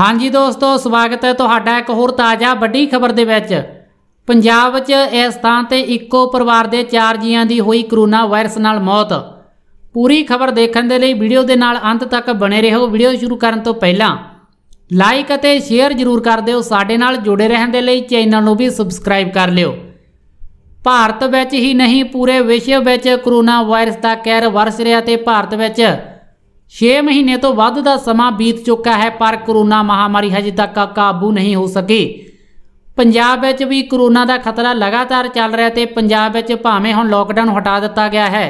ਹਾਂਜੀ ਦੋਸਤੋ ਸਵਾਗਤ ਹੈ ਤੁਹਾਡਾ ਇੱਕ ਹੋਰ ਤਾਜ਼ਾ ਵੱਡੀ ਖਬਰ ਦੇ ਵਿੱਚ ਪੰਜਾਬ 'ਚ ਇਸ ਥਾਂ ਤੇ ਇੱਕੋ ਪਰਿਵਾਰ ਦੇ 4 ਜੀਆਂ ਦੀ ਹੋਈ ਕਰੋਨਾ ਵਾਇਰਸ ਨਾਲ ਮੌਤ ਪੂਰੀ ਖਬਰ ਦੇਖਣ ਦੇ ਲਈ ਵੀਡੀਓ ਦੇ ਨਾਲ ਅੰਤ ਤੱਕ ਬਣੇ ਰਹੋ ਵੀਡੀਓ ਸ਼ੁਰੂ ਕਰਨ ਤੋਂ ਪਹਿਲਾਂ ਲਾਈਕ ਅਤੇ ਸ਼ੇਅਰ ਜ਼ਰੂਰ ਕਰ ਦਿਓ ਸਾਡੇ ਨਾਲ ਜੁੜੇ ਰਹਿਣ ਦੇ ਲਈ ਚੈਨਲ ਨੂੰ ਵੀ ਸਬਸਕ੍ਰਾਈਬ ਕਰ ਲਿਓ ਭਾਰਤ ਵਿੱਚ ਹੀ ਨਹੀਂ ਪੂਰੇ ਵਿਸ਼ਵ ਵਿੱਚ ਕਰੋਨਾ ਵਾਇਰਸ ਦਾ ਕਹਿਰ ਵਰਸ ਰਿਹਾ ਤੇ ਭਾਰਤ ਵਿੱਚ 6 ਮਹੀਨੇ ਤੋਂ ਵੱਧ ਦਾ ਸਮਾਂ ਬੀਤ ਚੁੱਕਾ ਹੈ ਪਰ ਕਰੋਨਾ ਮਹਾਮਾਰੀ ਹਜੇ ਤੱਕ ਕਾਬੂ ਨਹੀਂ ਹੋ ਸਕੀ ਪੰਜਾਬ ਵਿੱਚ ਵੀ ਕਰੋਨਾ ਦਾ ਖਤਰਾ ਲਗਾਤਾਰ ਚੱਲ ਰਿਹਾ ਤੇ ਪੰਜਾਬ ਵਿੱਚ ਭਾਵੇਂ ਹੁਣ ਲੋਕਡਾਊਨ ਹਟਾ ਦਿੱਤਾ ਗਿਆ ਹੈ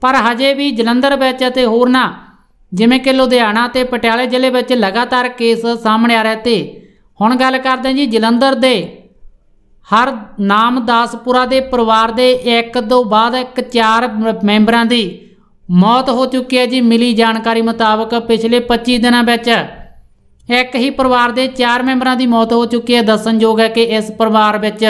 ਪਰ ਹਜੇ ਵੀ ਜਲੰਧਰ ਵਿੱਚ ਅਤੇ ਹੋਰਨਾ ਜਿਵੇਂ ਕਿ ਲੁਧਿਆਣਾ ਤੇ ਪਟਿਆਲੇ ਜ਼ਿਲ੍ਹੇ ਵਿੱਚ ਲਗਾਤਾਰ ਕੇਸ ਸਾਹਮਣੇ ਆ ਰਹੇ ਤੇ ਹੁਣ ਗੱਲ ਕਰਦੇ ਹਾਂ ਜੀ ਜਲੰਧਰ ਦੇ ਹਰ ਨਾਮਦਾਸਪੁਰਾ ਦੇ ਪਰਿਵਾਰ ਦੇ ਇੱਕ ਤੋਂ ਬਾਅਦ ਇੱਕ ਚਾਰ ਮੈਂਬਰਾਂ ਦੀ ਮੌਤ ਹੋ ਚੁੱਕੀ ਹੈ ਜੀ ਮਿਲੀ ਜਾਣਕਾਰੀ ਮੁਤਾਬਕ ਪਿਛਲੇ 25 ਦਿਨਾਂ ਵਿੱਚ ਇੱਕ ਹੀ ਪਰਿਵਾਰ ਦੇ 4 ਮੈਂਬਰਾਂ ਦੀ ਮੌਤ ਹੋ ਚੁੱਕੀ ਹੈ ਦੱਸਣਯੋਗ ਹੈ ਕਿ ਇਸ ਪਰਿਵਾਰ ਵਿੱਚ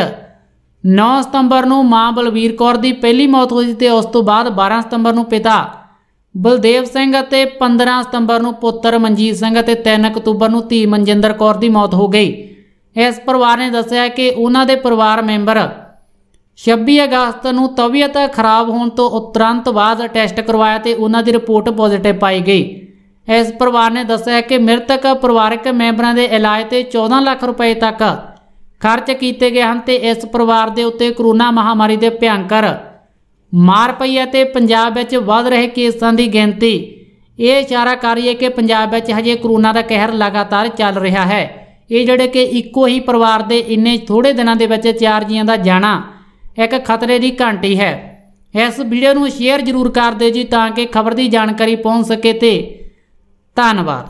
9 ਸਤੰਬਰ ਨੂੰ ਮਾਂ ਬਲਵੀਰ ਕੌਰ ਦੀ ਪਹਿਲੀ ਮੌਤ ਹੋਈ ਤੇ ਉਸ ਤੋਂ ਬਾਅਦ 12 ਸਤੰਬਰ ਨੂੰ ਪਿਤਾ ਬਲਦੇਵ ਸਿੰਘ ਅਤੇ 15 ਸਤੰਬਰ ਨੂੰ ਪੁੱਤਰ ਮਨਜੀਤ ਸਿੰਘ ਅਤੇ 3 ਅਕਤੂਬਰ ਨੂੰ ਧੀ ਮਨਜਿੰਦਰ ਕੌਰ ਦੀ ਮੌਤ ਹੋ ਗਈ ਇਸ ਪਰਿਵਾਰ ਨੇ ਦੱਸਿਆ ਕਿ ਉਹਨਾਂ ਦੇ ਪਰਿਵਾਰ ਮੈਂਬਰ 26 ਅਗਸਤ ਨੂੰ ਤਬੀਅਤ ਖਰਾਬ ਹੋਣ ਤੋਂ ਉਤਰੰਤ ਬਾਅਦ ਟੈਸਟ ਕਰਵਾਇਆ ਤੇ ਉਹਨਾਂ ਦੀ ਰਿਪੋਰਟ ਪੋਜ਼ਿਟਿਵ ਪਾਈ ਗਈ ਇਸ ਪਰਿਵਾਰ ਨੇ ਦੱਸਿਆ ਕਿ ਮ੍ਰਿਤਕ ਪਰਿਵਾਰਕ ਮੈਂਬਰਾਂ ਦੇ ਇਲਾਜ ਤੇ 14 ਲੱਖ ਰੁਪਏ ਤੱਕ ਖਰਚ ਕੀਤੇ ਗਏ ਹਨ ਤੇ ਇਸ ਪਰਿਵਾਰ ਦੇ ਉੱਤੇ ਕਰੋਨਾ ਮਹਾਮਾਰੀ ਦੇ ਭਿਆੰਕਰ ਮਾਰ ਪਈ ਹੈ ਤੇ ਪੰਜਾਬ ਵਿੱਚ ਵੱਧ ਰਹੇ ਕੇਸਾਂ ਦੀ ਗਿਣਤੀ ਇਹ ਇਸ਼ਾਰਾ ਕਰ ਰਹੀ ਹੈ ਕਿ ਪੰਜਾਬ ਵਿੱਚ ਹਜੇ ਕਰੋਨਾ ਦਾ ਕਹਿਰ ਲਗਾਤਾਰ ਚੱਲ ਰਿਹਾ ਹੈ ਇਹ ਜਿਹੜੇ ਕਿ ਇੱਕੋ ਹੀ ਪਰਿਵਾਰ ਦੇ ਇੰਨੇ ਥੋੜੇ ਦਿਨਾਂ ਦੇ ਵਿੱਚ ਚਾਰ ਜੀਆਂ ਦਾ ਜਾਣਾ ਇੱਕ ਖਤਰੇ ਦੀ ਘੰਟੀ ਹੈ ਇਸ ਵੀਡੀਓ ਨੂੰ ਸ਼ੇਅਰ ਜ਼ਰੂਰ ਕਰ ਦਿਓ ਜੀ ਤਾਂ ਕਿ ਖਬਰ ਦੀ ਜਾਣਕਾਰੀ ਪਹੁੰਚ ਸਕੇ ਤੇ ਧੰਨਵਾਦ